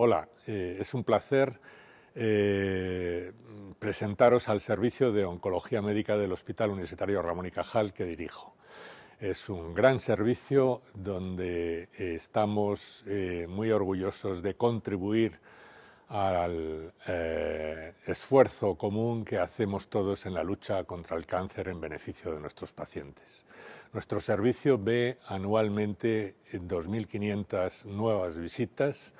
Hola, eh, es un placer eh, presentaros al servicio de oncología médica del Hospital Universitario Ramón y Cajal que dirijo. Es un gran servicio donde estamos eh, muy orgullosos de contribuir al eh, esfuerzo común que hacemos todos en la lucha contra el cáncer en beneficio de nuestros pacientes. Nuestro servicio ve anualmente 2.500 nuevas visitas.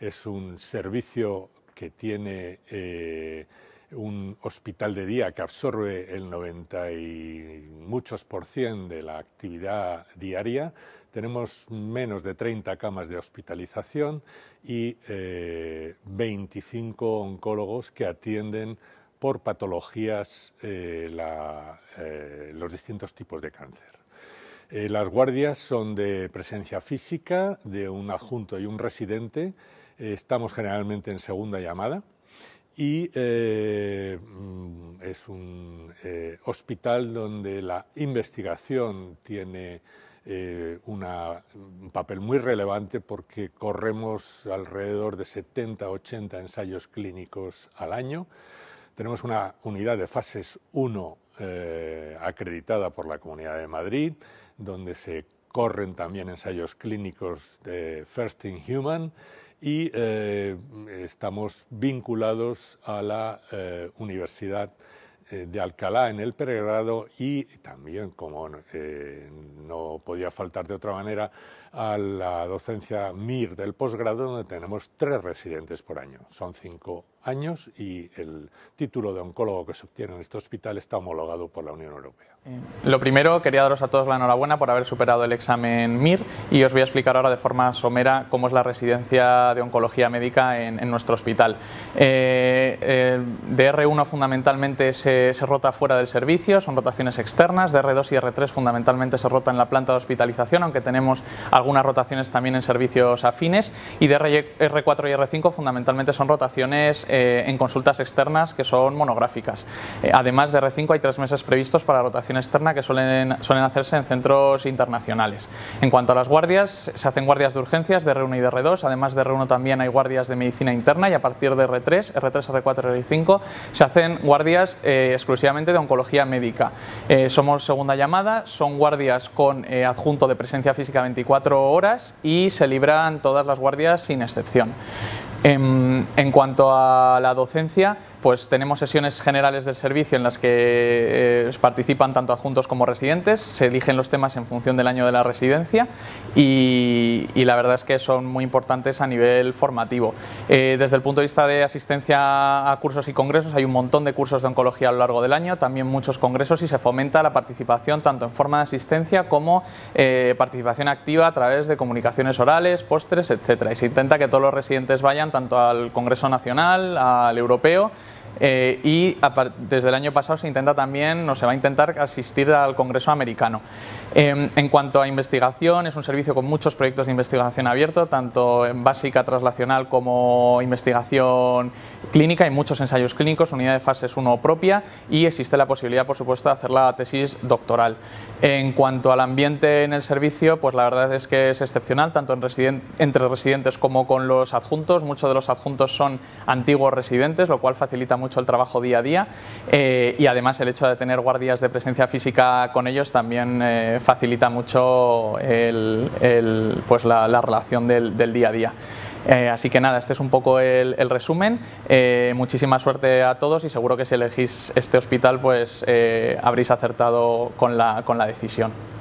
Es un servicio que tiene eh, un hospital de día que absorbe el 90 y muchos por cien de la actividad diaria tenemos menos de 30 camas de hospitalización y 25 eh, oncólogos que atienden por patologías eh, eh, los distintos tipos de cáncer. las guardias son de presencia física, de un adjunto y un residente. estamos generalmente en segunda llamada y mm, es un hospital donde la investigación tiene eh, un papel muy relevante porque corremos alrededor de 70, 80 ensayos clínicos al año. Tenemos una unidad de fases 1 eh, acreditada por la Comunidad de Madrid, donde se corren también ensayos clínicos de First in Human y eh, estamos vinculados a la Universidad eh, de Alcalá en el peregrado y también, como eh, no podía faltar de otra manera, a la docencia MIR del posgrado, donde tenemos tres residentes por año. Son cinco años y el título de oncólogo que se obtiene en este hospital está homologado por la Unión Europea. Lo primero, quería daros a todos la enhorabuena por haber superado el examen MIR y os voy a explicar ahora de forma somera cómo es la residencia de oncología médica en, nuestro hospital. Eh, DR1 fundamentalmente es eh, se, rota fuera del servicio, son rotaciones externas, de R2 y R3 fundamentalmente se rota en la planta de hospitalización, aunque tenemos algunas rotaciones también en servicios afines, y de R4 y R5 fundamentalmente son rotaciones eh, en consultas externas que son monográficas. Eh, además de R5 hay tres meses previstos para rotación externa que suelen, suelen hacerse en centros internacionales. En cuanto a las guardias, se hacen guardias de urgencias de R1 y de R2, además de R1 también hay guardias de medicina interna y a partir de R3, R3, R4, R5, se hacen guardias... Eh, eh, exclusivamente de oncología médica. Eh, somos segunda llamada, son guardias con eh, adjunto de presencia física 24 horas y se libran todas las guardias sin excepción. Em, en, cuanto a la docencia, pues tenemos sesiones generales del servicio en las que eh, participan tanto adjuntos como residentes, se eligen los temas en función del año de la residencia y, la verdad es que son muy importantes a nivel formativo. Eh, desde el punto de vista de asistencia a cursos y congresos, hay un montón de cursos de oncología a lo largo del año, también muchos congresos y se fomenta la participación tanto en forma de asistencia como eh, participación activa a través de comunicaciones orales, postres, etcétera. Y se intenta que todos los residentes vayan tanto al Congreso Nacional, al Europeo. Eh, y desde el año pasado se intenta también, o se va a intentar asistir al Congreso americano. Em, en cuanto a investigación, es un servicio con muchos proyectos de investigación abierto, tanto en básica traslacional como investigación clínica, hay muchos ensayos clínicos, unidad de fases 1 propia y existe la posibilidad, por supuesto, de hacer la tesis doctoral. En cuanto al ambiente en el servicio, pues la verdad es que es excepcional, tanto entre residentes como con los adjuntos, muchos de los adjuntos son antiguos residentes, lo cual facilita mucho el trabajo día a día eh, y además el hecho de tener guardias de presencia física con ellos también eh, facilita mucho pues la, relación del, día a día. Eh, así que nada, este es un poco el, resumen. muchísima suerte a todos y seguro que si elegís este hospital, pues habréis acertado con la decisión.